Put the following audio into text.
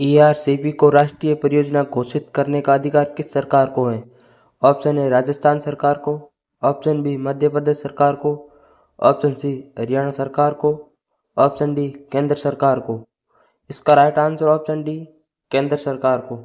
ईआरसीबी e को राष्ट्रीय परियोजना घोषित करने का अधिकार किस सरकार को है ऑप्शन ए राजस्थान सरकार को ऑप्शन बी मध्य प्रदेश सरकार को ऑप्शन सी हरियाणा सरकार को ऑप्शन डी केंद्र सरकार को इसका राइट आंसर ऑप्शन डी केंद्र सरकार को